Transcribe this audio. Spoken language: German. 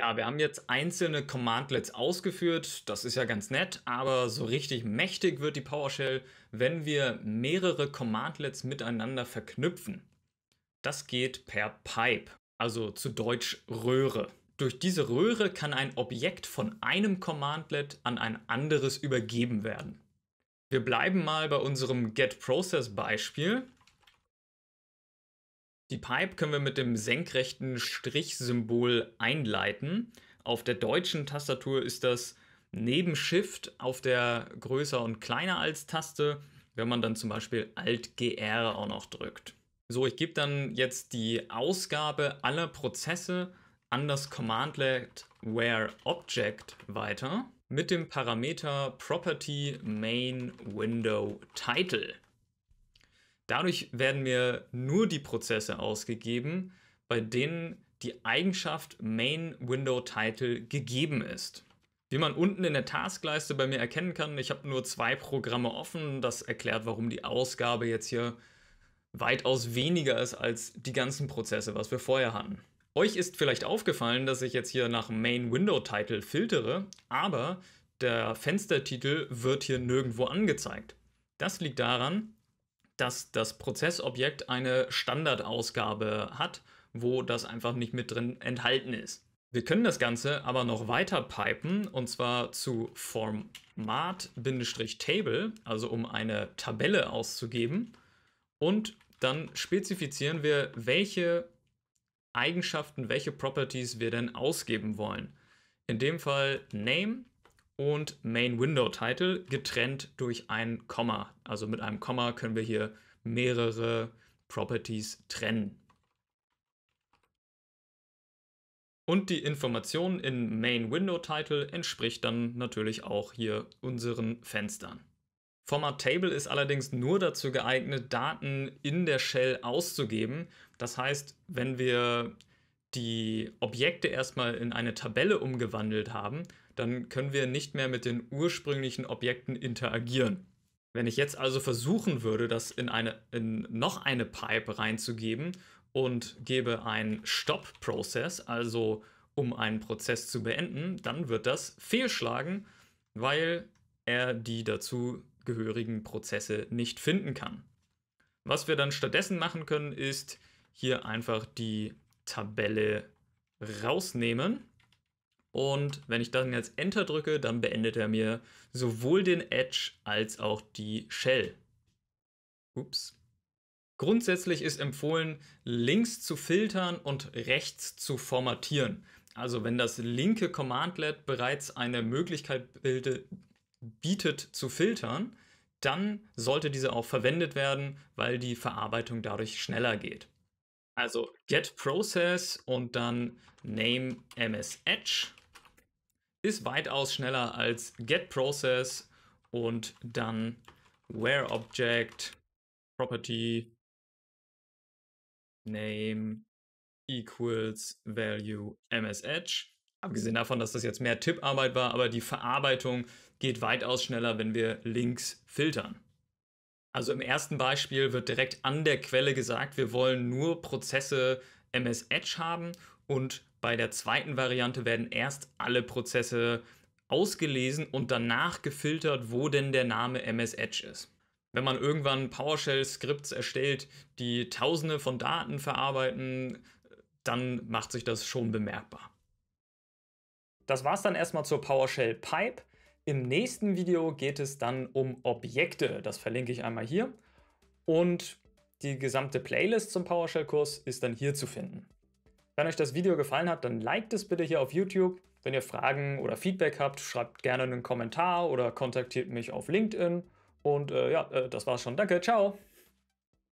Ja, wir haben jetzt einzelne Commandlets ausgeführt, das ist ja ganz nett, aber so richtig mächtig wird die PowerShell, wenn wir mehrere Commandlets miteinander verknüpfen. Das geht per Pipe, also zu Deutsch Röhre. Durch diese Röhre kann ein Objekt von einem Commandlet an ein anderes übergeben werden. Wir bleiben mal bei unserem getProcess Beispiel. Die Pipe können wir mit dem senkrechten Strichsymbol einleiten. Auf der deutschen Tastatur ist das neben Shift auf der größer und kleiner als Taste, wenn man dann zum Beispiel Alt-GR auch noch drückt. So, ich gebe dann jetzt die Ausgabe aller Prozesse an das Commandlet where Object weiter mit dem Parameter Property Main Window Title. Dadurch werden mir nur die Prozesse ausgegeben, bei denen die Eigenschaft Main Window Title gegeben ist. Wie man unten in der Taskleiste bei mir erkennen kann, ich habe nur zwei Programme offen. Das erklärt, warum die Ausgabe jetzt hier weitaus weniger ist als die ganzen Prozesse, was wir vorher hatten. Euch ist vielleicht aufgefallen, dass ich jetzt hier nach Main Window Title filtere, aber der Fenstertitel wird hier nirgendwo angezeigt. Das liegt daran, dass das Prozessobjekt eine Standardausgabe hat, wo das einfach nicht mit drin enthalten ist. Wir können das Ganze aber noch weiter pipen und zwar zu Format-Table, also um eine Tabelle auszugeben. Und dann spezifizieren wir, welche Eigenschaften, welche Properties wir denn ausgeben wollen. In dem Fall Name und Main Window Title getrennt durch ein Komma. Also mit einem Komma können wir hier mehrere Properties trennen. Und die Information in Main Window Title entspricht dann natürlich auch hier unseren Fenstern. Format Table ist allerdings nur dazu geeignet, Daten in der Shell auszugeben. Das heißt, wenn wir die Objekte erstmal in eine Tabelle umgewandelt haben, dann können wir nicht mehr mit den ursprünglichen Objekten interagieren. Wenn ich jetzt also versuchen würde, das in, eine, in noch eine Pipe reinzugeben und gebe einen Stop-Prozess, also um einen Prozess zu beenden, dann wird das fehlschlagen, weil er die dazu gehörigen Prozesse nicht finden kann. Was wir dann stattdessen machen können, ist hier einfach die Tabelle rausnehmen und wenn ich dann jetzt Enter drücke, dann beendet er mir sowohl den Edge als auch die Shell. Ups. Grundsätzlich ist empfohlen, links zu filtern und rechts zu formatieren. Also wenn das linke Commandlet bereits eine Möglichkeit bietet zu filtern, dann sollte diese auch verwendet werden, weil die Verarbeitung dadurch schneller geht. Also get process und dann name ms edge ist weitaus schneller als getProcess und dann WhereObject Property Name equals Value MSH. Abgesehen davon, dass das jetzt mehr Tipparbeit war, aber die Verarbeitung geht weitaus schneller, wenn wir Links filtern. Also im ersten Beispiel wird direkt an der Quelle gesagt, wir wollen nur Prozesse MS Edge haben und bei der zweiten Variante werden erst alle Prozesse ausgelesen und danach gefiltert, wo denn der Name MS Edge ist. Wenn man irgendwann PowerShell-Skripts erstellt, die Tausende von Daten verarbeiten, dann macht sich das schon bemerkbar. Das war's dann erstmal zur PowerShell Pipe. Im nächsten Video geht es dann um Objekte, das verlinke ich einmal hier. Und die gesamte Playlist zum PowerShell-Kurs ist dann hier zu finden. Wenn euch das Video gefallen hat, dann liked es bitte hier auf YouTube. Wenn ihr Fragen oder Feedback habt, schreibt gerne einen Kommentar oder kontaktiert mich auf LinkedIn. Und äh, ja, äh, das war's schon. Danke, ciao!